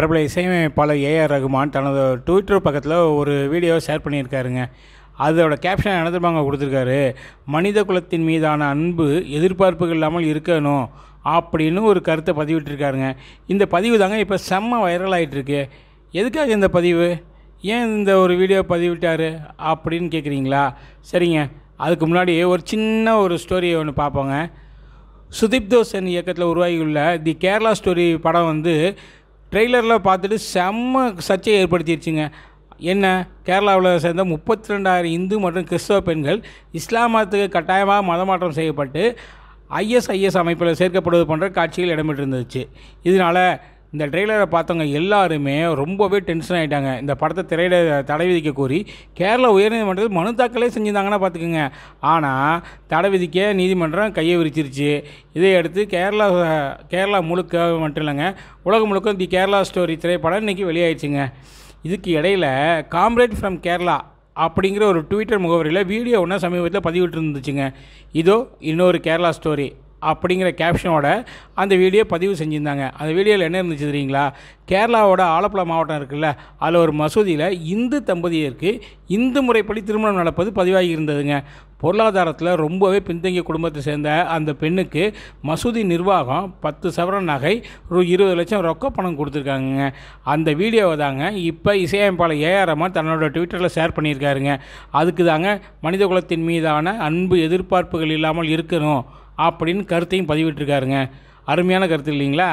பிரபல இசையமைப்பாளர் ஏஆர் ரகுமான் தனது ட்விட்டர் பக்கத்தில் ஒரு வீடியோ ஷேர் பண்ணியிருக்காருங்க அதோட கேப்ஷன் அனந்தபாங்க கொடுத்துருக்காரு மனித குலத்தின் மீதான அன்பு எதிர்பார்ப்புகள் இல்லாமல் இருக்கணும் அப்படின்னு ஒரு கருத்தை பதிவிட்டிருக்காருங்க இந்த பதிவு தாங்க இப்போ செம்ம வைரல் ஆகிட்டுருக்கு எதுக்காக இந்த பதிவு ஏன் இந்த ஒரு வீடியோ பதிவிட்டார் அப்படின்னு கேட்குறீங்களா சரிங்க அதுக்கு முன்னாடி ஒரு சின்ன ஒரு ஸ்டோரியை ஒன்று பார்ப்போங்க சுதீப் தோசன் இயக்கத்தில் உருவாகியுள்ள தி கேரளா ஸ்டோரி படம் வந்து ட்ரெய்லரில் பார்த்துட்டு செம்ம சர்ச்சையை ஏற்படுத்திடுச்சுங்க என்ன கேரளாவில் சேர்ந்த முப்பத்தி ரெண்டாயிரம் இந்து மற்றும் கிறிஸ்தவ பெண்கள் இஸ்லாம் மதத்துக்கு கட்டாயமாக மதமாற்றம் செய்யப்பட்டு ஐஎஸ்ஐஎஸ் அமைப்பில் சேர்க்கப்படுவது போன்ற காட்சிகள் இடம்பெற்றிருந்துச்சு இதனால் இந்த ட்ரெய்லரை பார்த்தவங்க எல்லாருமே ரொம்பவே டென்ஷன் ஆகிட்டாங்க இந்த படத்தை திரையிட தடை விதிக்க கோரி கேரள உயர்நீதிமன்றத்தில் மனு தாக்கலே செஞ்சுருந்தாங்கன்னா பார்த்துக்குங்க ஆனால் தடை விதிக்க நீதிமன்றம் கையை விரிச்சிருச்சு இதை அடுத்து கேரளா கேரளா முழுக்க மட்டும் இல்லைங்க உலகம் முழுக்க தி கேரளா ஸ்டோரி திரைப்படம் இன்றைக்கி வெளியாயிடுச்சுங்க இதுக்கு இடையில் காம்ரேட் ஃப்ரம் கேரளா அப்படிங்கிற ஒரு ட்விட்டர் முகவரியில் வீடியோ ஒன்றா சமீபத்தில் பதிவிட்டு இருந்துச்சுங்க இதோ இன்னொரு கேரளா ஸ்டோரி அப்படிங்கிற கேப்ஷனோட அந்த வீடியோ பதிவு செஞ்சுருந்தாங்க அந்த வீடியோவில் என்ன இருந்துச்சு தெரியுங்களா கேரளாவோட ஆலப்புழா மாவட்டம் இருக்குல்ல அதில் ஒரு மசூதியில் இந்து தம்பதியருக்கு இந்து முறைப்படி திருமணம் நடப்பது பதிவாகி இருந்ததுங்க பொருளாதாரத்தில் ரொம்பவே பின்தங்கிய குடும்பத்தை சேர்ந்த அந்த பெண்ணுக்கு மசூதி நிர்வாகம் பத்து சவரன் நகை ரூ இருபது லட்சம் ரொக்க பணம் கொடுத்துருக்காங்க அந்த வீடியோவை தாங்க இப்போ இசையமைப்பாளர் ஏஆர் தன்னோட ட்விட்டரில் ஷேர் பண்ணியிருக்காருங்க அதுக்கு தாங்க மனித குலத்தின் மீதான அன்பு எதிர்பார்ப்புகள் இல்லாமல் இருக்கணும் அப்படின்னு கருத்தையும் பதிவிட்டிருக்காருங்க அருமையான கருத்து இல்லைங்களா